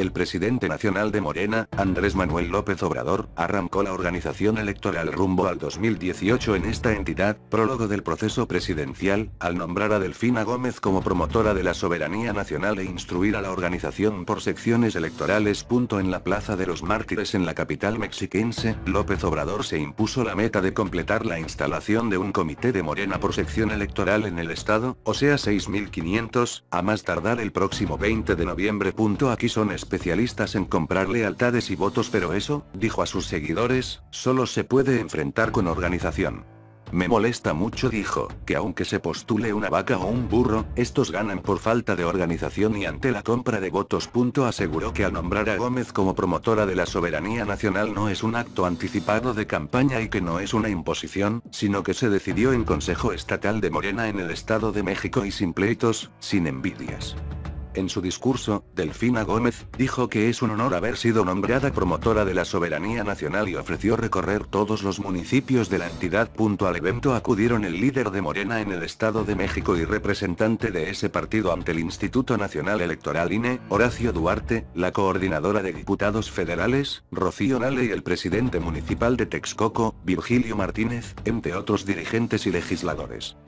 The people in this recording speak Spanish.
el presidente nacional de Morena, Andrés Manuel López Obrador, arrancó la organización electoral rumbo al 2018 en esta entidad, prólogo del proceso presidencial, al nombrar a Delfina Gómez como promotora de la soberanía nacional e instruir a la organización por secciones electorales. En la Plaza de los Mártires en la capital mexiquense, López Obrador se impuso la meta de completar la instalación de un comité de Morena por sección electoral en el estado, o sea 6.500, a más tardar el próximo 20 de noviembre. Aquí son especialistas en comprar lealtades y votos, pero eso, dijo a sus seguidores, solo se puede enfrentar con organización. Me molesta mucho, dijo, que aunque se postule una vaca o un burro, estos ganan por falta de organización y ante la compra de votos. Punto aseguró que al nombrar a Gómez como promotora de la soberanía nacional no es un acto anticipado de campaña y que no es una imposición, sino que se decidió en Consejo Estatal de Morena en el Estado de México y sin pleitos, sin envidias. En su discurso, Delfina Gómez, dijo que es un honor haber sido nombrada promotora de la soberanía nacional y ofreció recorrer todos los municipios de la entidad. Punto al evento acudieron el líder de Morena en el Estado de México y representante de ese partido ante el Instituto Nacional Electoral INE, Horacio Duarte, la coordinadora de diputados federales, Rocío Nale y el presidente municipal de Texcoco, Virgilio Martínez, entre otros dirigentes y legisladores.